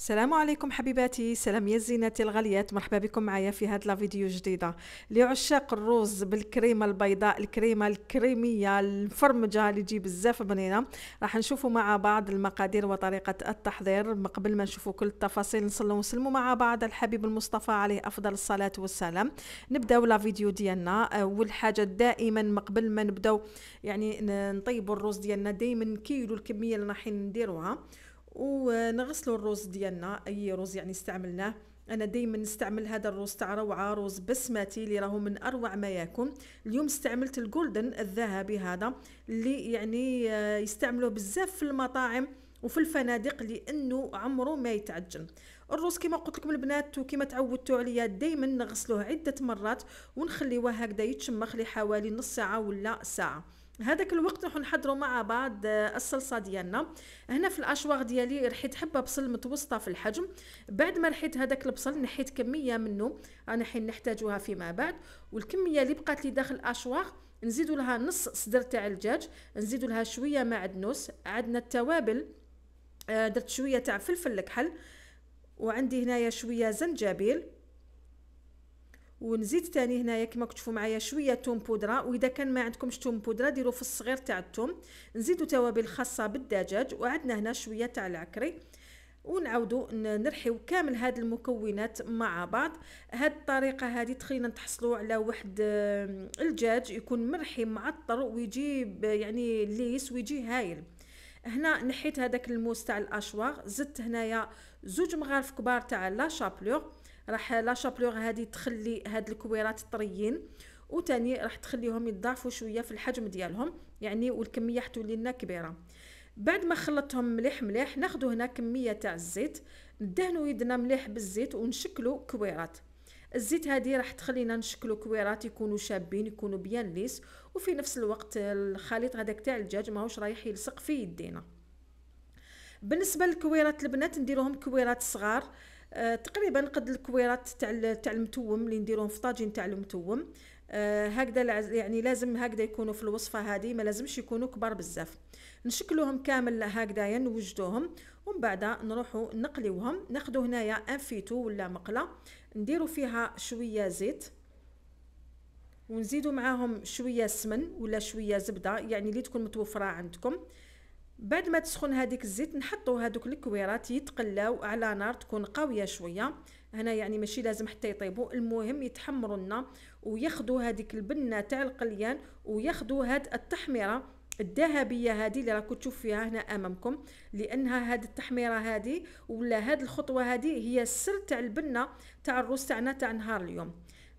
السلام عليكم حبيباتي سلام يا زيناتي الغاليات مرحبا بكم معايا في هاد لا فيديو جديده لعشاق الرز بالكريمه البيضاء الكريمه الكريميه المفرمجه اللي تجي بزاف بنينه راح نشوفوا مع بعض المقادير وطريقه التحضير قبل ما نشوفوا كل التفاصيل نصلوا ونسلموا مع بعض الحبيب المصطفى عليه افضل الصلاه والسلام نبداو لا فيديو ديالنا اول حاجه دائما قبل ما نبداو يعني نطيبوا الرز ديالنا دائما كيلو الكميه اللي راح نديروها ونغسلوا الرز ديالنا اي رز يعني استعملناه انا دائما نستعمل هذا الرز تاع روعه رز بسمتي اللي راهو من اروع ما يكون اليوم استعملت الجولدن الذهبي هذا اللي يعني آه، يستعملوه بزاف في المطاعم وفي الفنادق لانه عمره ما يتعجن الرز كما قلت لكم البنات وكما تعودتوا عليا دائما نغسلوه عده مرات ونخليوه هكذا يتشمخ لحوالي نص ساعه ولا ساعه هذاك الوقت نحن نحضروا مع بعض آه، الصلصه ديالنا هنا في الاشواغ ديالي رحيت حبه بصل متوسطه في الحجم بعد ما رحيت هذاك البصل نحيت كميه منه انا حين نحتاجها فيما بعد والكميه اللي بقات لي داخل الاشواغ نزيدوا لها نص صدر تاع الدجاج نزيدوا لها شويه معدنوس عندنا التوابل آه، درت شويه تاع فلفل الكحل وعندي هنايا شويه زنجبيل ونزيد تاني هنايا كما كتشوفوا معايا شويه توم بودره واذا كان ما عندكمش توم بودره ديروا في الصغير تاع التوم نزيدوا توابل خاصه بالدجاج وعندنا هنا شويه تاع العكري ونعاودوا نرحيو كامل هاد المكونات مع بعض هاد الطريقه هادي تخلينا نتحصلوا على واحد الدجاج يكون مرحي معطر ويجي يعني ليس ويجي هايل هنا نحيت هذاك الموس تاع الاشواغ زدت هنايا زوج مغارف كبار تاع لا شابلور راح لا شابلوغ هذه تخلي هاد الكويرات طريين وتاني راح تخليهم يتضاعفوا شويه في الحجم ديالهم يعني والكميه حتولي لنا كبيره بعد ما خلطتهم مليح مليح ناخذ هنا كميه تاع الزيت ندهنوا يدنا مليح بالزيت ونشكلوا كويرات الزيت هذه راح تخلينا نشكلوا كويرات يكونوا شابين يكونوا بيان ليس وفي نفس الوقت الخليط هذاك تاع الدجاج ماهوش رايح يلصق في يدينا بالنسبه للكويرات البنات نديروهم كويرات صغار آه تقريبا قد الكويرات تاع تاع المتوم اللي نديروهم في طاجين تاع المتوم آه هكذا يعني لازم هكذا يكونوا في الوصفه هذه ما لازمش يكونوا كبار بزاف نشكلوهم كامل هكذايا نوجدوهم ومن بعد نروحوا نقليوهم ناخذوا هنايا انفيتو ولا مقله نديروا فيها شويه زيت ونزيدوا معاهم شويه سمن ولا شويه زبده يعني اللي تكون متوفره عندكم بعد ما تسخن هذيك الزيت نحطو هذوك الكويرات يتقلاو على نار تكون قويه شويه هنا يعني ماشي لازم حتى يطيبوا المهم يتحمروا لنا وياخذوا هذيك البنه تاع القليان وياخذوا هاد التحميره الذهبيه هذه اللي راكم تشوف فيها هنا امامكم لانها هاد التحميره هذه ولا هاد الخطوه هذه هي السر تاع البنه تاع الروس تاعنا تاع نهار اليوم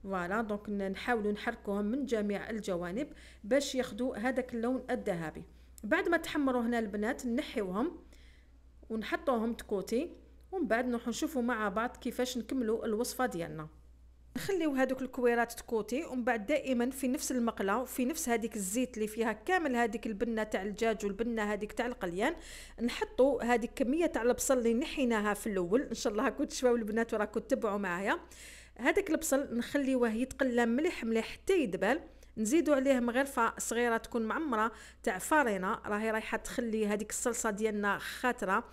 فوالا دونك نحاولوا نحركوهم من جميع الجوانب باش ياخذوا هذاك اللون الذهبي بعد ما تحمروا هنا البنات نحيوهم ونحطوهم تكوتي ومن بعد نروحو نشوفو مع بعض كيفاش نكملو الوصفه ديالنا نخليو هادوك الكويرات تكوتي ومن بعد دائما في نفس المقله في نفس هذيك الزيت اللي فيها كامل هذيك البنه تاع الدجاج والبنه هذيك تاع القليان نحطو هذيك كميه تاع البصل اللي نحيناها في الاول ان شاء الله راكم تشواو البنات وراكم تتبعوا معايا هذاك البصل نخليوه يتقلى مليح مليح حتى يدبل نزيدوا عليه مغرفه صغيره تكون معمره تاع فارينه راهي رايحه تخلي هذيك الصلصه ديالنا خاتره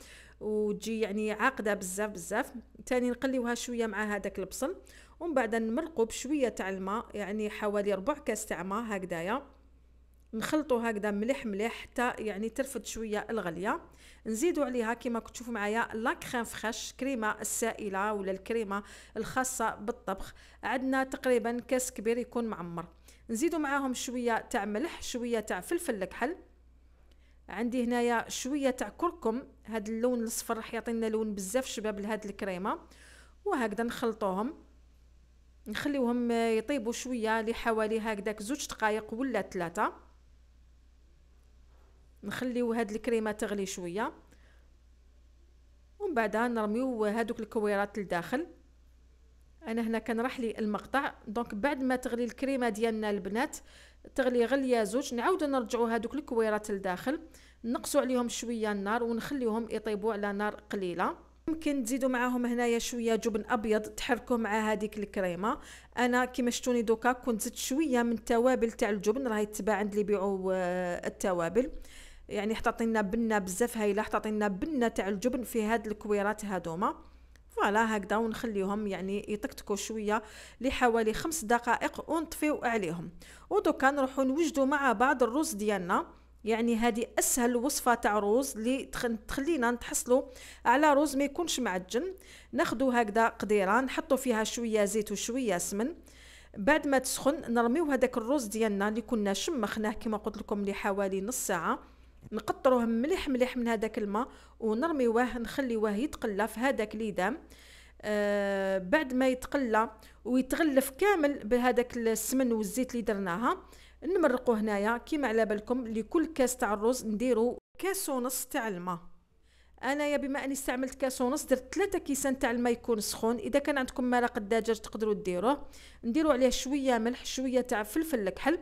وتجي يعني عاقده بزاف بزاف تاني نقليوها شويه مع هذاك البصل ومن بعد نمرقوا بشويه تاع الماء يعني حوالي ربع كاس تاع ماء هكدايا نخلطو هكذا مليح مليح حتى يعني ترفد شويه الغليه نزيدو عليها كما تشوفوا معايا لا كريم فريش كريمه السائله ولا الكريمه الخاصه بالطبخ عندنا تقريبا كاس كبير يكون معمر نزيدو معاهم شويه تاع ملح شويه تاع فلفل الكحل عندي هنايا شويه تاع كركم هاد اللون الاصفر راح يعطينا لون بزاف شباب لهاد الكريمه وهكذا نخلطوهم نخليوهم يطيبوا شويه لحوالي هكذاك زوج دقائق ولا ثلاثه نخليو هاد الكريمه تغلي شويه ومن بعدها نرميو هادوك الكويرات لداخل انا هنا كنرح لي المقطع دونك بعد ما تغلي الكريمه ديالنا البنات تغلي غليه زوج نعاودو نرجعوا هذوك الكويرات لداخل نقصوا عليهم شويه النار ونخليهم يطيبوا على نار قليله ممكن تزيدوا معاهم هنايا شويه جبن ابيض تحركوا مع هذيك الكريمه انا كيما شفتوني دوكا كنت زدت شويه من التوابل تاع الجبن راهي تباع عند اللي يبيعوا آه، التوابل يعني حطينا بنه بزاف هايله حطينا بنه تاع الجبن في هاد الكويرات هادوما فوالا هكذا ونخليهم يعني يطقطقوا شويه لحوالي خمس دقائق ونطفيو عليهم ودوكا نروحو نوجدو مع بعض الرز ديالنا يعني هذه اسهل وصفه تاع رز اللي تخلينا نتحصلوا على رز ما يكونش معجن ناخدو هكذا قديره نحطو فيها شويه زيت وشويه سمن بعد ما تسخن نرميو هذاك الرز ديالنا اللي كنا شمخناه كما قلت لكم لحوالي نص ساعه نقطروه مليح مليح من هذاك الماء ونرميوه نخليوه يتقلى في هذاك ليدام آه بعد ما يتقلى ويتغلف كامل بهذاك السمن والزيت اللي درناها نمرقوه هنايا كيما على بالكم لكل كاس تاع الرز نديرو كاس ونص تاع الماء انايا بما اني استعملت كاس ونص درت ثلاثة كيسان تاع الماء يكون سخون اذا كان عندكم مرق الدجاج تقدروا ديروه نديروا عليه شويه ملح شويه تاع فلفل الكحل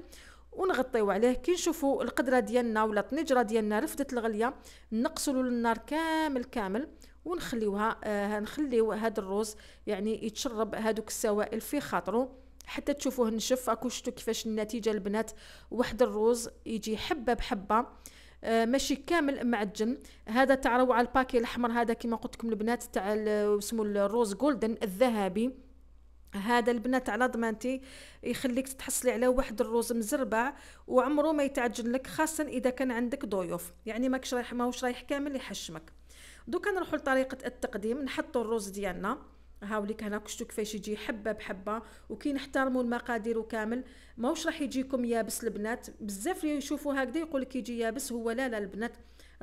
ونغطيو عليه كي نشوفوا القدره ديالنا ولا الطنجره ديالنا رفدت الغليه نقصلو للنار كامل كامل ونخليوها آه نخليو هذا الروز يعني يتشرب هذوك السوائل في خاطرو حتى تشوفوه نشف اكو شفتوا كيفاش النتيجه البنات واحد الروز يجي حبه بحبه آه ماشي كامل معجن هذا تاع على الباكي الاحمر هذا كما قلت لكم البنات تاع اسمه الروز جولدن الذهبي هذا البنات على ضمانتي يخليك تحصلي على واحد الروز مزربع وعمره ما يتعجن لك خاصه اذا كان عندك ضيوف يعني ماكش رايح ماهوش رايح كامل يحشمك دوكا نروحوا لطريقه التقديم نحطوا الروز ديالنا هاوليك هنا كشتو كيفاش يجي حبه بحبه وكي نحترموا المقادير وكامل ماهوش راح يجيكم يابس البنات بزاف اللي يشوفوا هكذا يقول لك يجي يابس هو لا لا البنات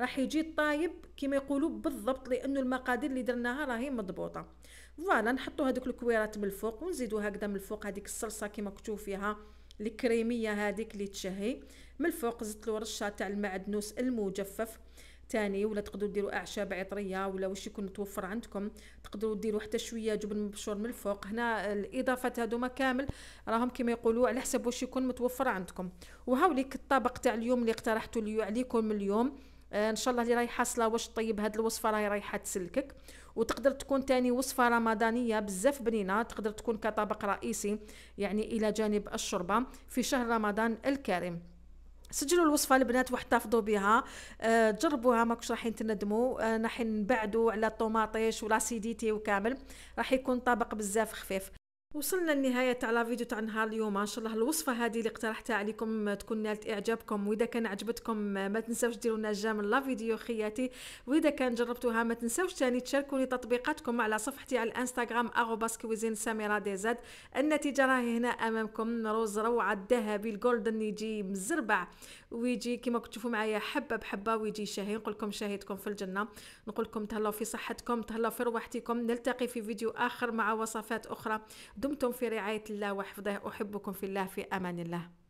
راح يجي طايب كما يقولوا بالضبط لانه المقادير اللي درناها راهي مضبوطه فوالا نحطوا هذوك الكويرات من الفوق ونزيدوا هكذا من الفوق هذيك الصلصه كما كنتو فيها الكريميه هذيك اللي تشهي من الفوق زدت له رشه تاع المعدنوس المجفف تاني ولا تقدروا ديروا اعشاب عطريه ولا واش يكون متوفر عندكم تقدروا ديروا حتى شويه جبن مبشور من الفوق هنا الاضافات هذوما كامل راهم كما يقولوا على حسب واش يكون متوفر عندكم وهاوليك الطبق تاع اليوم اللي اقترحته لي عليكم اليوم آه، ان شاء الله اللي رايحه حاصله واش طيب هاد الوصفه راهي رايحه تسلكك وتقدر تكون تاني وصفه رمضانيه بزاف بنينه تقدر تكون كطبق رئيسي يعني الى جانب الشوربه في شهر رمضان الكريم سجلوا الوصفه البنات واحتفظوا بها أه جربوها ماكش رايحين تندموا أه راح نبعدوا على الطوماطيش والاسيديتي وكامل راح يكون طبق بزاف خفيف وصلنا النهاية تاع لا فيديو تاع نهار اليوم ان شاء الله الوصفة هذه اللي اقترحتها عليكم تكون نالت اعجابكم واذا كان عجبتكم ما تنساوش ديروا لنا جام لا فيديو خياتي واذا كان جربتوها ما تنساوش تاني تشاركوني تطبيقاتكم على صفحتي على الانستغرام اغوباس كويزين دي زاد النتيجة راهي هنا امامكم روز روعة الذهبي الجولدن يجي مزربع ويجي كما تشوفوا معايا حبة بحبة ويجي شهي نقول لكم شهيتكم في الجنة نقول لكم تهلاو في صحتكم تهلاو في رواحتكم نلتقي في فيديو اخر مع وصفات اخرى دمتم في رعاية الله وحفظه أحبكم في الله في أمان الله